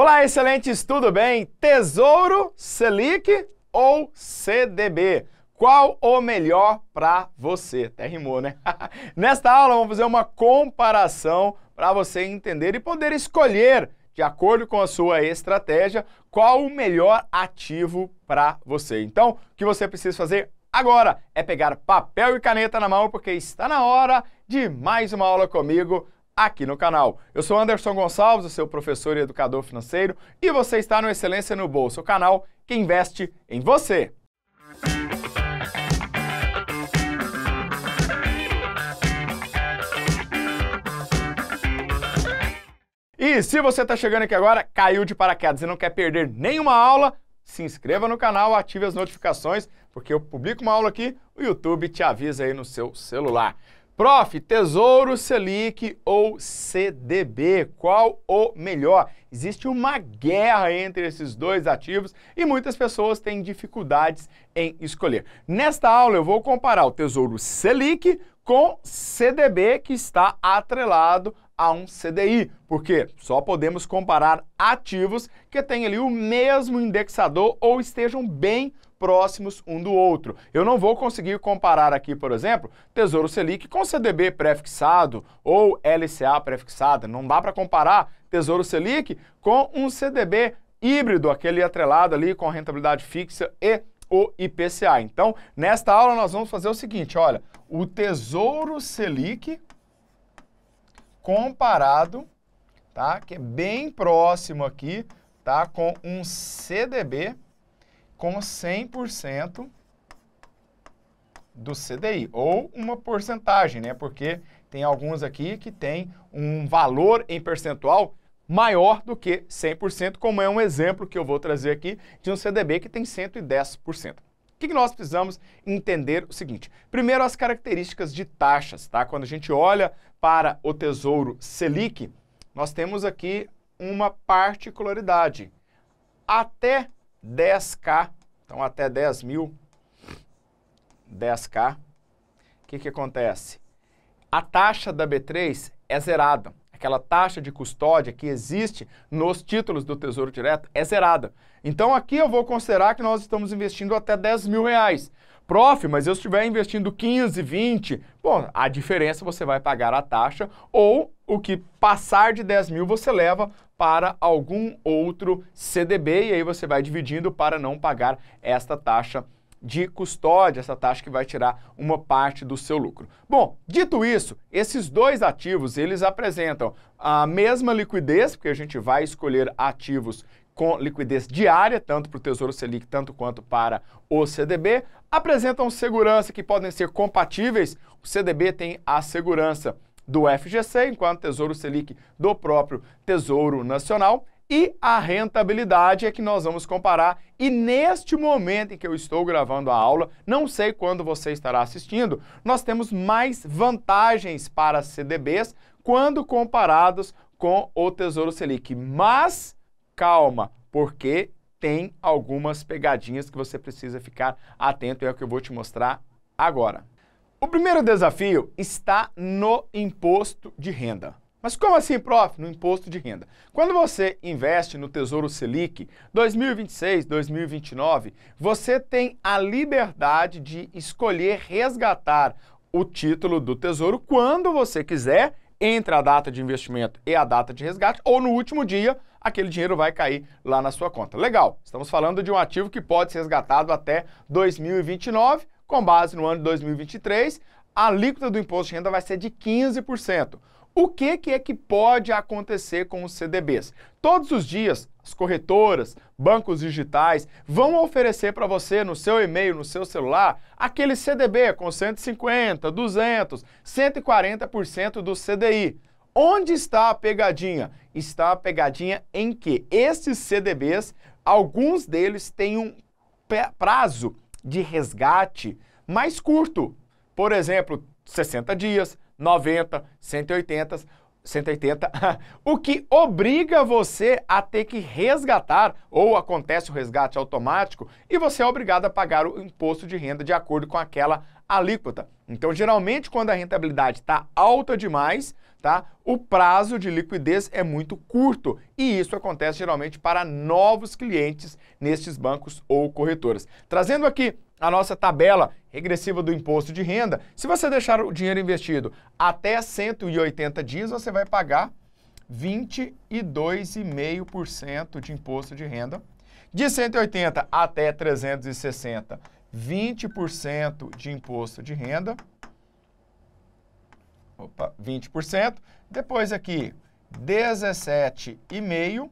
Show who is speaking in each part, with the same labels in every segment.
Speaker 1: Olá, excelentes, tudo bem? Tesouro, Selic ou CDB? Qual o melhor para você? Até rimou, né? Nesta aula vamos fazer uma comparação para você entender e poder escolher, de acordo com a sua estratégia, qual o melhor ativo para você. Então, o que você precisa fazer agora é pegar papel e caneta na mão, porque está na hora de mais uma aula comigo aqui no canal. Eu sou Anderson Gonçalves, o seu professor e educador financeiro, e você está no Excelência no Bolso, o canal que investe em você. E se você está chegando aqui agora, caiu de paraquedas e não quer perder nenhuma aula, se inscreva no canal, ative as notificações, porque eu publico uma aula aqui, o YouTube te avisa aí no seu celular. Prof, Tesouro, Selic ou CDB, qual o melhor? Existe uma guerra entre esses dois ativos e muitas pessoas têm dificuldades em escolher. Nesta aula eu vou comparar o Tesouro Selic com CDB que está atrelado a um CDI, porque só podemos comparar ativos que têm ali o mesmo indexador ou estejam bem próximos um do outro. Eu não vou conseguir comparar aqui, por exemplo, Tesouro Selic com CDB prefixado ou LCA prefixada. Não dá para comparar Tesouro Selic com um CDB híbrido, aquele atrelado ali com rentabilidade fixa e o IPCA. Então, nesta aula nós vamos fazer o seguinte, olha, o Tesouro Selic comparado, tá, que é bem próximo aqui, tá, com um CDB com 100% do CDI, ou uma porcentagem, né? Porque tem alguns aqui que tem um valor em percentual maior do que 100%, como é um exemplo que eu vou trazer aqui de um CDB que tem 110%. O que nós precisamos entender o seguinte? Primeiro, as características de taxas, tá? Quando a gente olha para o Tesouro Selic, nós temos aqui uma particularidade. Até 10K então, até 10 mil, 10K, o que, que acontece? A taxa da B3 é zerada. Aquela taxa de custódia que existe nos títulos do Tesouro Direto é zerada. Então, aqui eu vou considerar que nós estamos investindo até 10 mil reais. Prof, mas eu estiver investindo 15, 20, bom, a diferença você vai pagar a taxa ou o que passar de 10 mil você leva para algum outro CDB e aí você vai dividindo para não pagar esta taxa de custódia, essa taxa que vai tirar uma parte do seu lucro. Bom, dito isso, esses dois ativos, eles apresentam a mesma liquidez, porque a gente vai escolher ativos com liquidez diária, tanto para o Tesouro Selic, tanto quanto para o CDB, apresentam segurança que podem ser compatíveis. O CDB tem a segurança do FGC, enquanto Tesouro Selic do próprio Tesouro Nacional. E a rentabilidade é que nós vamos comparar. E neste momento em que eu estou gravando a aula, não sei quando você estará assistindo, nós temos mais vantagens para CDBs quando comparados com o Tesouro Selic. Mas calma, porque tem algumas pegadinhas que você precisa ficar atento e é o que eu vou te mostrar agora. O primeiro desafio está no imposto de renda. Mas como assim, prof? No imposto de renda. Quando você investe no Tesouro Selic 2026, 2029, você tem a liberdade de escolher resgatar o título do Tesouro quando você quiser, entre a data de investimento e a data de resgate, ou no último dia, aquele dinheiro vai cair lá na sua conta. Legal, estamos falando de um ativo que pode ser resgatado até 2029 com base no ano de 2023, a alíquota do imposto de renda vai ser de 15%. O que, que é que pode acontecer com os CDBs? Todos os dias, as corretoras, bancos digitais vão oferecer para você no seu e-mail, no seu celular, aquele CDB com 150, 200, 140% do CDI. Onde está a pegadinha? Está a pegadinha em que esses CDBs, alguns deles têm um prazo de resgate mais curto. Por exemplo, 60 dias, 90, 180, 180, o que obriga você a ter que resgatar ou acontece o resgate automático e você é obrigado a pagar o imposto de renda de acordo com aquela alíquota. Então, geralmente, quando a rentabilidade está alta demais, tá? o prazo de liquidez é muito curto e isso acontece geralmente para novos clientes nestes bancos ou corretoras. Trazendo aqui a nossa tabela regressiva do imposto de renda, se você deixar o dinheiro investido até 180 dias, você vai pagar 22,5% de imposto de renda. De 180 até 360, 20% de imposto de renda. Opa, 20%. Depois aqui, 17,5%.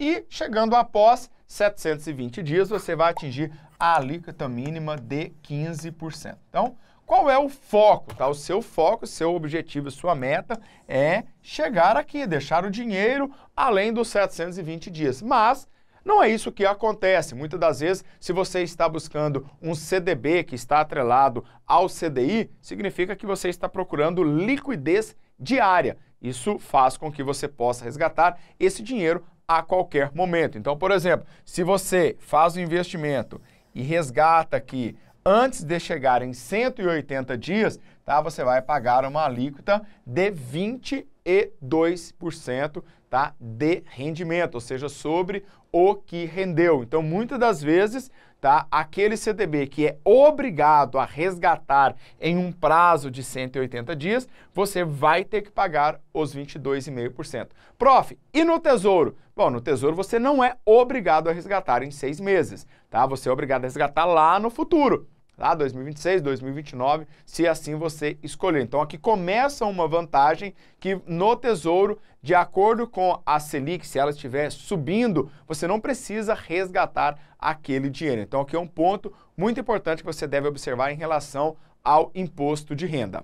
Speaker 1: E chegando após 720 dias, você vai atingir a alíquota mínima de 15%. Então, qual é o foco? Tá? O seu foco, seu objetivo, sua meta é chegar aqui, deixar o dinheiro além dos 720 dias. Mas não é isso que acontece. Muitas das vezes, se você está buscando um CDB que está atrelado ao CDI, significa que você está procurando liquidez diária. Isso faz com que você possa resgatar esse dinheiro a qualquer momento. Então, por exemplo, se você faz um investimento e resgata aqui antes de chegar em 180 dias, tá? Você vai pagar uma alíquota de 22% tá? de rendimento, ou seja, sobre o que rendeu. Então, muitas das vezes, tá, aquele CDB que é obrigado a resgatar em um prazo de 180 dias, você vai ter que pagar os 22,5%. Prof, e no Tesouro? Bom, no Tesouro você não é obrigado a resgatar em seis meses, tá? Você é obrigado a resgatar lá no futuro lá 2026, 2029, se assim você escolher. Então aqui começa uma vantagem que no Tesouro, de acordo com a Selic, se ela estiver subindo, você não precisa resgatar aquele dinheiro. Então aqui é um ponto muito importante que você deve observar em relação ao imposto de renda.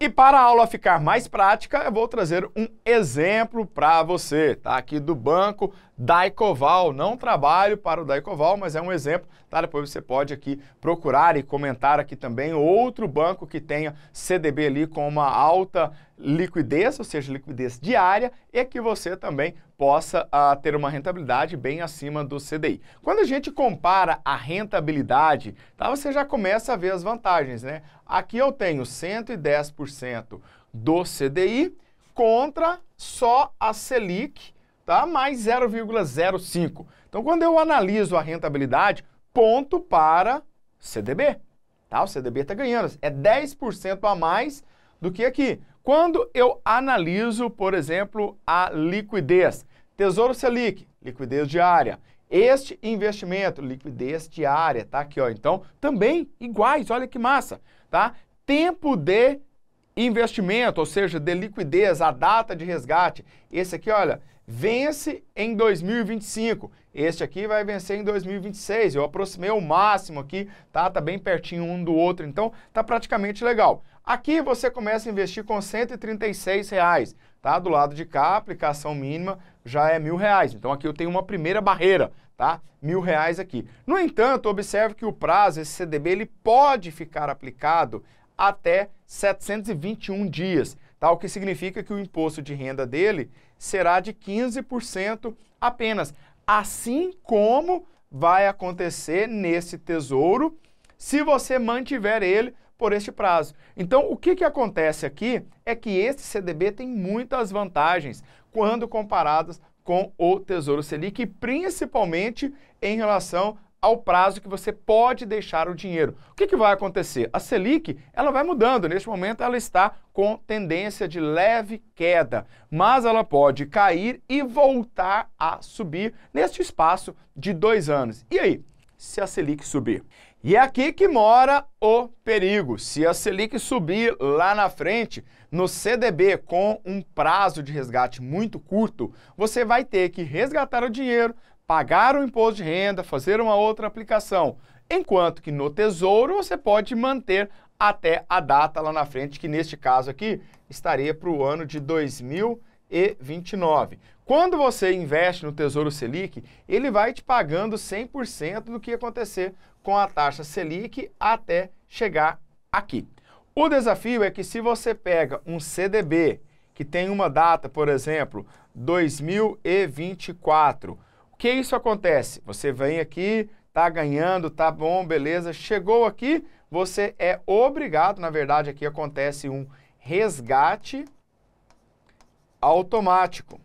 Speaker 1: E para a aula ficar mais prática, eu vou trazer um exemplo para você, tá? Aqui do banco Daicoval. Não trabalho para o Daicoval, mas é um exemplo, tá? Depois você pode aqui procurar e comentar aqui também outro banco que tenha CDB ali com uma alta liquidez, ou seja, liquidez diária, e que você também possa uh, ter uma rentabilidade bem acima do CDI. Quando a gente compara a rentabilidade, tá, você já começa a ver as vantagens, né? Aqui eu tenho 110% do CDI contra só a Selic, tá? mais 0,05. Então, quando eu analiso a rentabilidade, ponto para CDB. Tá? O CDB está ganhando, é 10% a mais do que aqui. Quando eu analiso, por exemplo, a liquidez, Tesouro Selic, liquidez diária. Este investimento, liquidez diária, tá aqui, ó. Então, também iguais, olha que massa, tá? Tempo de investimento, ou seja, de liquidez, a data de resgate. Esse aqui, olha, vence em 2025. Este aqui vai vencer em 2026. Eu aproximei o máximo aqui, tá? Tá bem pertinho um do outro, então tá praticamente legal. Aqui você começa a investir com 136 reais, tá? Do lado de cá, a aplicação mínima já é mil reais. Então aqui eu tenho uma primeira barreira, tá? Mil reais aqui. No entanto, observe que o prazo, esse CDB, ele pode ficar aplicado até 721 dias, tá? o que significa que o imposto de renda dele será de 15% apenas, assim como vai acontecer nesse tesouro se você mantiver ele por este prazo. Então, o que, que acontece aqui é que este CDB tem muitas vantagens quando comparadas com o Tesouro Selic, principalmente em relação ao prazo que você pode deixar o dinheiro. O que, que vai acontecer? A Selic ela vai mudando. Neste momento ela está com tendência de leve queda, mas ela pode cair e voltar a subir neste espaço de dois anos. E aí, se a Selic subir? E é aqui que mora o perigo. Se a Selic subir lá na frente, no CDB com um prazo de resgate muito curto, você vai ter que resgatar o dinheiro, pagar o imposto de renda, fazer uma outra aplicação. Enquanto que no Tesouro você pode manter até a data lá na frente, que neste caso aqui estaria para o ano de 2029. Quando você investe no Tesouro Selic, ele vai te pagando 100% do que acontecer com a taxa Selic até chegar aqui. O desafio é que se você pega um CDB que tem uma data, por exemplo, 2024, o que isso acontece? Você vem aqui, tá ganhando, tá bom, beleza. Chegou aqui, você é obrigado, na verdade aqui acontece um resgate automático.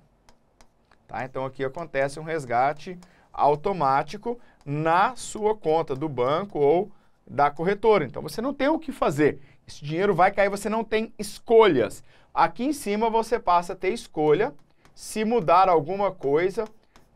Speaker 1: Tá? Então aqui acontece um resgate automático na sua conta do banco ou da corretora. Então você não tem o que fazer. Esse dinheiro vai cair, você não tem escolhas. Aqui em cima você passa a ter escolha se mudar alguma coisa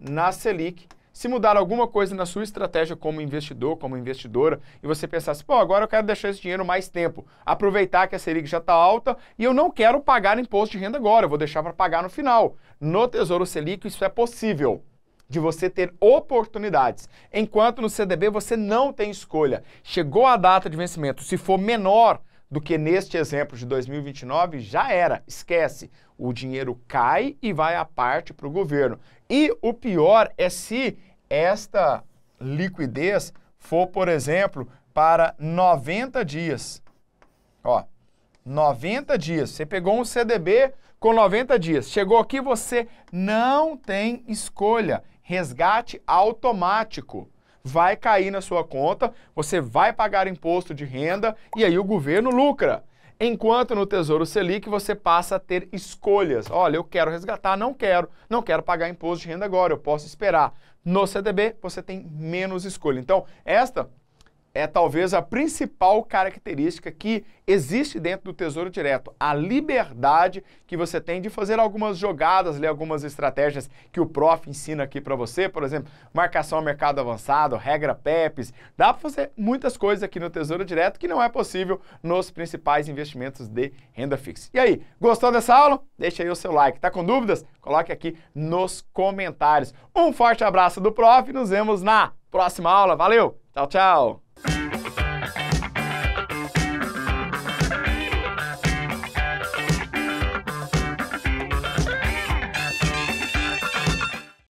Speaker 1: na Selic, se mudar alguma coisa na sua estratégia como investidor, como investidora, e você pensasse, assim, pô, agora eu quero deixar esse dinheiro mais tempo, aproveitar que a Selic já está alta e eu não quero pagar imposto de renda agora, eu vou deixar para pagar no final. No Tesouro Selic isso é possível, de você ter oportunidades, enquanto no CDB você não tem escolha. Chegou a data de vencimento, se for menor do que neste exemplo de 2029, já era. Esquece. O dinheiro cai e vai à parte para o governo. E o pior é se esta liquidez for, por exemplo, para 90 dias. Ó, 90 dias. Você pegou um CDB com 90 dias. Chegou aqui, você não tem escolha. Resgate automático vai cair na sua conta, você vai pagar imposto de renda e aí o governo lucra. Enquanto no Tesouro Selic você passa a ter escolhas. Olha, eu quero resgatar, não quero, não quero pagar imposto de renda agora, eu posso esperar. No CDB você tem menos escolha. Então, esta é talvez a principal característica que existe dentro do Tesouro Direto, a liberdade que você tem de fazer algumas jogadas, ler algumas estratégias que o prof ensina aqui para você, por exemplo, marcação a mercado avançado, regra PEPs, dá para fazer muitas coisas aqui no Tesouro Direto que não é possível nos principais investimentos de renda fixa. E aí, gostou dessa aula? Deixa aí o seu like. Tá com dúvidas? Coloque aqui nos comentários. Um forte abraço do prof e nos vemos na próxima aula. Valeu! Tchau, tchau!